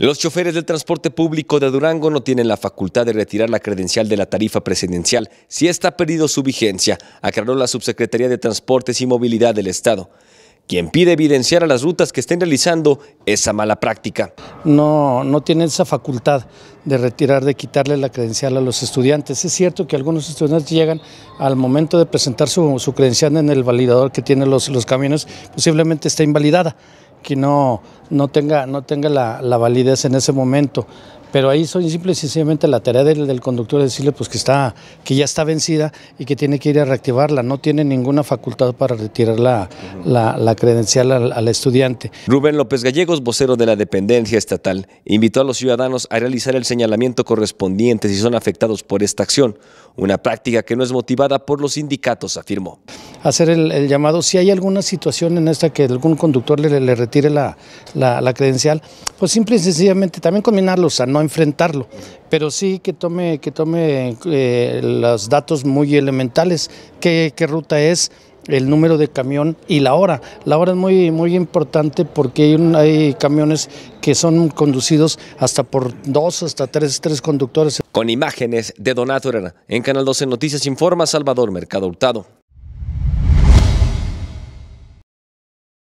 Los choferes del transporte público de Durango no tienen la facultad de retirar la credencial de la tarifa presidencial si está perdido su vigencia, aclaró la Subsecretaría de Transportes y Movilidad del Estado. Quien pide evidenciar a las rutas que estén realizando esa mala práctica. No, no tienen esa facultad de retirar, de quitarle la credencial a los estudiantes. Es cierto que algunos estudiantes llegan al momento de presentar su, su credencial en el validador que tienen los, los camiones, posiblemente está invalidada que no, no tenga, no tenga la, la validez en ese momento pero ahí son simple y sencillamente la tarea del, conductor es decirle pues que está que ya está vencida y que tiene que ir a reactivarla no tiene ninguna facultad para retirar la, credencial al, estudiante Rubén López Gallegos vocero de la dependencia estatal invitó a los ciudadanos a realizar el señalamiento correspondiente si son afectados por esta acción una práctica que no es motivada por los sindicatos afirmó hacer el, llamado si hay alguna situación en esta que algún conductor le, retire la, la, credencial pues simple y sencillamente también combinarlos a no enfrentarlo, pero sí que tome, que tome eh, los datos muy elementales, qué, ruta es, el número de camión y la hora. La hora es muy, muy importante porque hay, hay, camiones que son conducidos hasta por dos, hasta tres, tres conductores. Con imágenes de Donato Herrera, en Canal 12 Noticias informa Salvador Mercado Hurtado.